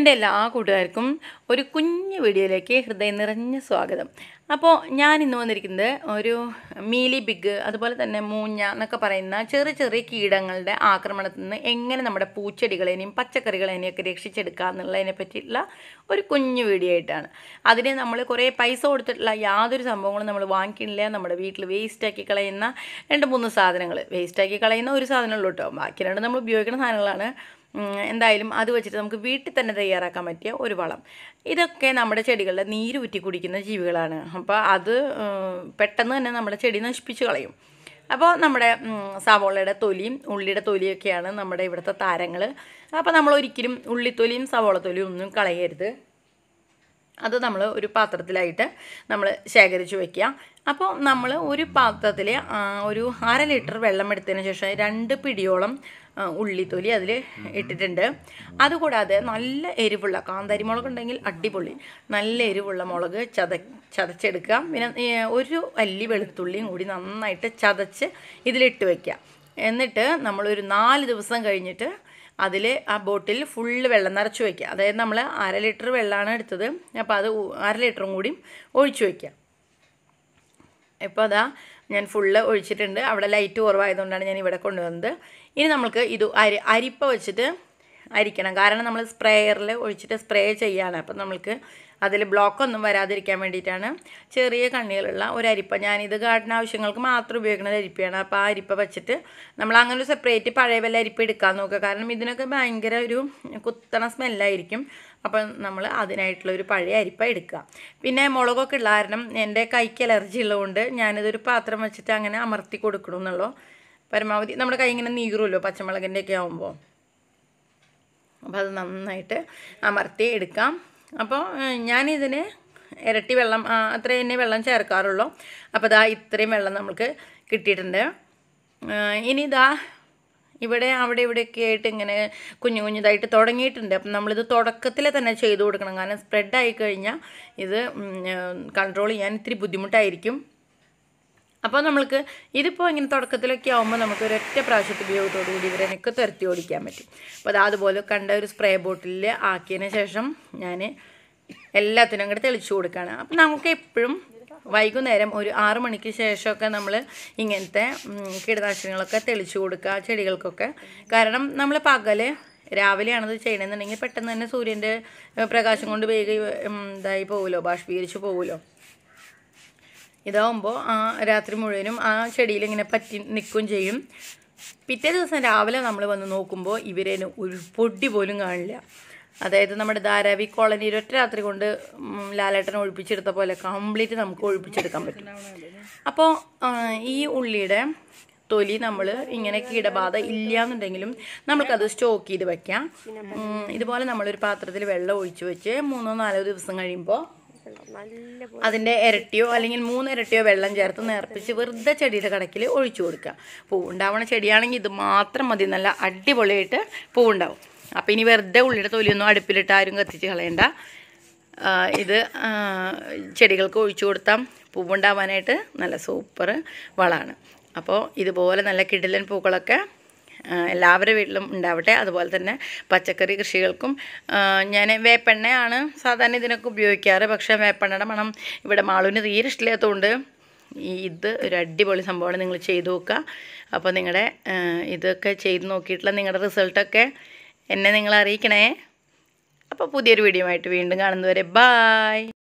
എൻ്റെ എല്ലാ കൂട്ടുകാർക്കും ഒരു കുഞ്ഞു വീഡിയോയിലേക്ക് ഹൃദയം നിറഞ്ഞ സ്വാഗതം അപ്പോൾ ഞാൻ ഇന്ന് വന്നിരിക്കുന്നത് ഒരു മീലി ബിഗ് അതുപോലെ തന്നെ മൂഞ്ഞ എന്നൊക്കെ പറയുന്ന ചെറിയ ചെറിയ കീടങ്ങളുടെ ആക്രമണത്തിൽ നിന്ന് എങ്ങനെ നമ്മുടെ പൂച്ചെടികളെയും പച്ചക്കറികളെയും ഒക്കെ രക്ഷിച്ചെടുക്കുക എന്നുള്ളതിനെ പറ്റിയുള്ള ഒരു കുഞ്ഞു വീഡിയോ ആയിട്ടാണ് അതിന് നമ്മൾ കുറേ പൈസ കൊടുത്തിട്ടുള്ള യാതൊരു സംഭവങ്ങളും നമ്മൾ വാങ്ങിക്കുന്നില്ല നമ്മുടെ വീട്ടിൽ വേസ്റ്റാക്കി കളയുന്ന രണ്ട് മൂന്ന് സാധനങ്ങൾ വേസ്റ്റാക്കി കളയുന്ന ഒരു സാധനമുള്ളൂ കേട്ടോ ബാക്കി രണ്ട് നമ്മൾ ഉപയോഗിക്കുന്ന സാധനങ്ങളാണ് എന്തായാലും അത് വെച്ചിട്ട് നമുക്ക് വീട്ടിൽ തന്നെ തയ്യാറാക്കാൻ പറ്റിയ ഒരു വളം ഇതൊക്കെ നമ്മുടെ ചെടികളുടെ നീര് ഊറ്റി കുടിക്കുന്ന ജീവികളാണ് അപ്പോൾ അത് പെട്ടെന്ന് തന്നെ നമ്മുടെ ചെടി നശിപ്പിച്ച് കളയും അപ്പോൾ നമ്മുടെ സവോളയുടെ തൊലിയും ഉള്ളിയുടെ തൊലിയൊക്കെയാണ് നമ്മുടെ ഇവിടുത്തെ താരങ്ങൾ അപ്പോൾ നമ്മൾ ഒരിക്കലും ഉള്ളിത്തൊലിയും സവോള തൊലിയും ഒന്നും കളയരുത് അത് നമ്മൾ ഒരു പാത്രത്തിലായിട്ട് നമ്മൾ ശേഖരിച്ച് വയ്ക്കുക അപ്പോൾ നമ്മൾ ഒരു പാത്രത്തിൽ ഒരു അര ലിറ്റർ വെള്ളം എടുത്തതിന് ശേഷം രണ്ട് പിടിയോളം ഉള്ളിത്തൊലി അതിൽ ഇട്ടിട്ടുണ്ട് അതുകൂടാതെ നല്ല എരിവുള്ള കാന്താരി മുളക് ഉണ്ടെങ്കിൽ അടിപൊളി നല്ല എരിവുള്ള മുളക് ചത ചതച്ചെടുക്കുക പിന്നെ ഒരു അല്ലി വെളുത്തുള്ളിയും കൂടി നന്നായിട്ട് ചതച്ച് ഇതിലിട്ട് വയ്ക്കുക എന്നിട്ട് നമ്മളൊരു നാല് ദിവസം കഴിഞ്ഞിട്ട് അതിൽ ആ ബോട്ടിൽ ഫുള്ള് വെള്ളം നിറച്ച് വയ്ക്കുക അതായത് നമ്മൾ അര ലിറ്റർ വെള്ളമാണ് എടുത്തത് അപ്പോൾ അത് അര ലിറ്ററും കൂടി ഒഴിച്ചു വയ്ക്കുക ഇപ്പോൾ അതാ ഞാൻ ഫുള്ള് ഒഴിച്ചിട്ടുണ്ട് അവിടെ ലൈറ്റ് കുറവായതുകൊണ്ടാണ് ഞാൻ ഇവിടെ കൊണ്ടുവന്നത് ഇനി നമുക്ക് ഇത് അരി അരിപ്പ വെച്ചിട്ട് ആയിരിക്കണം കാരണം നമ്മൾ സ്പ്രേയറിൽ ഒഴിച്ചിട്ട് സ്പ്രേ ചെയ്യാണ് അപ്പം നമുക്ക് അതിൽ ബ്ലോക്കൊന്നും വരാതിരിക്കാൻ വേണ്ടിയിട്ടാണ് ചെറിയ കണ്ണികളുള്ള ഒരു അരിപ്പ ഞാനിത് ഗാർഡൻ ആവശ്യങ്ങൾക്ക് മാത്രം ഉപയോഗിക്കുന്ന അരിപ്പയാണ് അപ്പോൾ ആ അരിപ്പ വെച്ചിട്ട് നമ്മൾ അങ്ങനെ ഒരു സെപ്പറേറ്റ് പഴയ വല്ല അരിപ്പ എടുക്കാൻ നോക്കുക കാരണം ഇതിനൊക്കെ ഭയങ്കര ഒരു കുത്തണ സ്മെല്ലായിരിക്കും അപ്പം നമ്മൾ അതിനായിട്ടുള്ള ഒരു പഴയ അരിപ്പ എടുക്കുക പിന്നെ മുളകൊക്കെ ഉള്ള കാരണം എൻ്റെ കൈക്ക് അലർജി ഉള്ളതുകൊണ്ട് ഞാനിതൊരു പാത്രം വെച്ചിട്ട് അങ്ങനെ അമർത്തി കൊടുക്കണമെന്നുള്ളൂ പരമാവധി നമ്മുടെ കൈ ഇങ്ങനെ നീറുമല്ലോ പച്ചമുളകിൻ്റെയൊക്കെ ആകുമ്പോൾ അപ്പോൾ അത് നന്നായിട്ട് അമർത്തി എടുക്കാം അപ്പോൾ ഞാനിതിന് ഇരട്ടി വെള്ളം അത്ര തന്നെ വെള്ളം ചേർക്കാറുള്ളൂ അപ്പോൾ ഇതാ ഇത്രയും വെള്ളം നമുക്ക് കിട്ടിയിട്ടുണ്ട് ഇനി ഇതാ ഇവിടെ അവിടെ ഇവിടെയൊക്കെ ആയിട്ട് ഇങ്ങനെ കുഞ്ഞു കുഞ്ഞതായിട്ട് തുടങ്ങിയിട്ടുണ്ട് അപ്പം നമ്മളിത് തുടക്കത്തിൽ തന്നെ ചെയ്തു കൊടുക്കണം കാരണം സ്പ്രെഡ് ആയി കഴിഞ്ഞാൽ ഇത് കൺട്രോൾ ചെയ്യാൻ ഇത്തിരി ബുദ്ധിമുട്ടായിരിക്കും അപ്പോൾ നമ്മൾക്ക് ഇതിപ്പോൾ ഇങ്ങനെ തുടക്കത്തിലൊക്കെ ആകുമ്പോൾ നമുക്ക് ഒരൊറ്റ പ്രാവശ്യത്തെ ഉപയോഗത്തോടു കൂടി ഇവരനൊക്കെ തുരത്തി ഓടിക്കാൻ പറ്റും അപ്പോൾ അത് അതുപോലെ കണ്ട ഒരു സ്പ്രേ ബോട്ടിൽ ആക്കിയതിന് ശേഷം ഞാൻ എല്ലാത്തിനും കൂടെ തെളിച്ചു കൊടുക്കുകയാണ് അപ്പം നമുക്ക് എപ്പോഴും വൈകുന്നേരം ഒരു ആറ് മണിക്ക് ശേഷമൊക്കെ നമ്മൾ ഇങ്ങനത്തെ കീടനാശിനികളൊക്കെ തെളിച്ചു കൊടുക്കുക ചെടികൾക്കൊക്കെ കാരണം നമ്മൾ പകൽ രാവിലെയാണത് ചെയ്യണമെന്നുണ്ടെങ്കിൽ പെട്ടെന്ന് തന്നെ സൂര്യൻ്റെ പ്രകാശം കൊണ്ട് വേഗം ഇതായി പോകുമല്ലോ ബാഷ്പീകരിച്ച് പോകുമല്ലോ ഇതാകുമ്പോൾ ആ രാത്രി മുഴുവനും ആ ചെടിയിൽ ഇങ്ങനെ പറ്റി നിൽക്കുകയും ചെയ്യും പിറ്റേ ദിവസം രാവിലെ നമ്മൾ വന്ന് നോക്കുമ്പോൾ ഇവരേനു ഒരു പൊടി പോലും കാണില്ല അതായത് നമ്മുടെ ധാരാവി കോളനിയിൽ ഒറ്റ രാത്രി കൊണ്ട് ലാലേട്ടൻ ഒഴിപ്പിച്ചെടുത്ത പോലെ കംപ്ലീറ്റ് നമുക്ക് ഒഴിപ്പിച്ചെടുക്കാൻ പറ്റും അപ്പോൾ ഈ ഉള്ളിയുടെ തൊലി നമ്മൾ ഇങ്ങനെ കീടബാധ ഇല്ല എന്നുണ്ടെങ്കിലും നമുക്കത് സ്റ്റോക്ക് ചെയ്ത് വയ്ക്കാം ഇതുപോലെ നമ്മളൊരു പാത്രത്തിൽ വെള്ളം ഒഴിച്ച് വെച്ച് മൂന്നോ നാലോ ദിവസം കഴിയുമ്പോൾ അതിൻ്റെ ഇരട്ടിയോ അല്ലെങ്കിൽ മൂന്ന് ഇരട്ടിയോ വെള്ളം ചേർത്ത് നേർപ്പിച്ച് വെറുതെ ചെടിയുടെ കടക്കിൽ ഒഴിച്ചു കൊടുക്കുക പൂവുണ്ടാവണ ചെടിയാണെങ്കിൽ ഇത് മാത്രം മതി നല്ല അടിപൊളിയായിട്ട് പൂവുണ്ടാവും അപ്പോൾ ഇനി വെറുതെ ഉള്ളിയുടെ തൊലിയൊന്നും അടുപ്പിലിട്ട് ആരും കത്തിച്ച് കളയണ്ട ഇത് ചെടികൾക്ക് ഒഴിച്ചു കൊടുത്താൽ പൂവുണ്ടാവാനായിട്ട് നല്ല സൂപ്പർ വളമാണ് അപ്പോൾ ഇതുപോലെ നല്ല കിടിലൻ പൂക്കളൊക്കെ എല്ലാവരുടെ വീട്ടിലും ഉണ്ടാവട്ടെ അതുപോലെ തന്നെ പച്ചക്കറി കൃഷികൾക്കും ഞാൻ വേപ്പെണ്ണയാണ് സാധാരണ ഇതിനൊക്കെ ഉപയോഗിക്കാറ് പക്ഷേ വേപ്പെണ്ണയുടെ മണം ഇവിടെ മാളുവിന് തീരെ ഇഷ്ടമില്ലാത്തതുകൊണ്ട് ഇത് ഒരു അടിപൊളി സംഭവമാണ് നിങ്ങൾ ചെയ്തു നോക്കുക അപ്പോൾ നിങ്ങളുടെ ഇതൊക്കെ ചെയ്ത് നോക്കിയിട്ടുള്ള നിങ്ങളുടെ റിസൾട്ടൊക്കെ എന്നെ നിങ്ങൾ അറിയിക്കണേ അപ്പോൾ പുതിയൊരു വീഡിയോ ആയിട്ട് വീണ്ടും കാണുന്നവരെ ബായ്